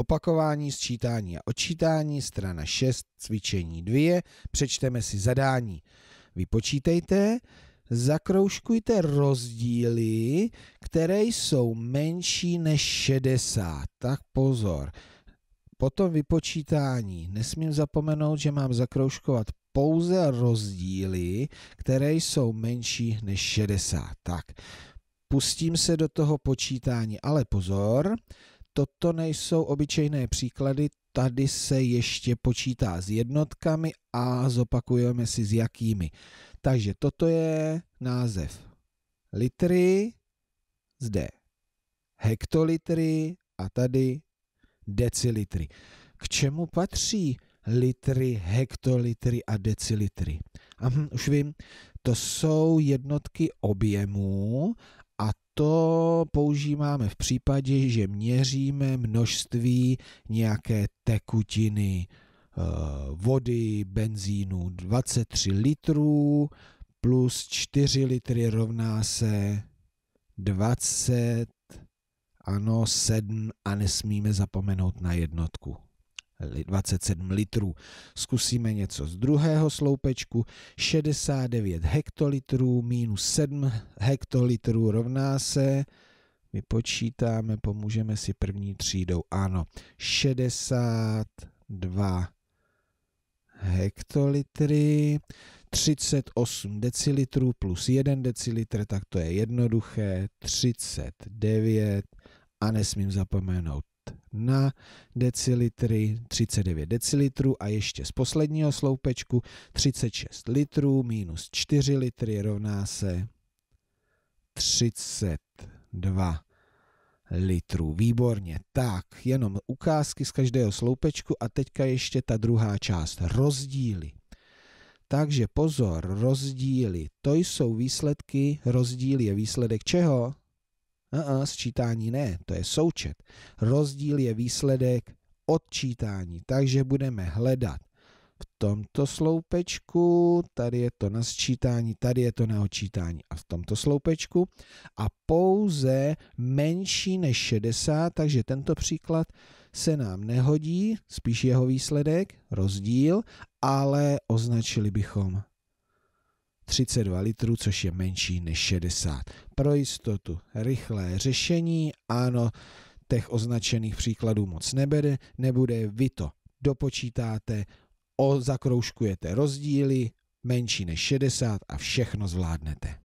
Opakování, sčítání a odčítání, strana 6, cvičení 2, přečteme si zadání. Vypočítejte, zakroužkujte rozdíly, které jsou menší než 60. Tak pozor. Potom vypočítání nesmím zapomenout, že mám zakroužkovat pouze rozdíly, které jsou menší než 60. Tak, pustím se do toho počítání, ale pozor, toto nejsou obyčejné příklady, tady se ještě počítá s jednotkami a zopakujeme si s jakými. Takže toto je název litry, zde hektolitry a tady decilitry. K čemu patří litry, hektolitry a decilitry? Aha, hm, už vím, to jsou jednotky objemů a to používáme v případě, že měříme množství nějaké tekutiny, eh, vody, benzínu 23 litrů plus 4 litry rovná se 20, ano, 7 a nesmíme zapomenout na jednotku. 27 litrů. Zkusíme něco z druhého sloupečku. 69 hektolitrů minus 7 hektolitrů rovná se, vypočítáme, pomůžeme si první třídou, ano, 62 hektolitry, 38 decilitrů plus 1 decilitr, tak to je jednoduché, 39 a nesmím zapomenout na decilitry 39 decilitrů a ještě z posledního sloupečku 36 litrů minus 4 litry rovná se 32 litrů. Výborně. Tak, jenom ukázky z každého sloupečku a teďka ještě ta druhá část. Rozdíly. Takže pozor, rozdíly. To jsou výsledky, rozdíl je výsledek čeho? Uh-uh, sčítání ne, to je součet. Rozdíl je výsledek odčítání, takže budeme hledat v tomto sloupečku, tady je to na sčítání, tady je to na odčítání a v tomto sloupečku a pouze menší než 60, takže tento příklad se nám nehodí, spíš jeho výsledek, rozdíl, ale označili bychom 32 litrů, což je menší než 60. Pro jistotu rychlé řešení, ano, těch označených příkladů moc nebude, nebude, vy to dopočítáte, o, zakroužkujete rozdíly, menší než 60 a všechno zvládnete.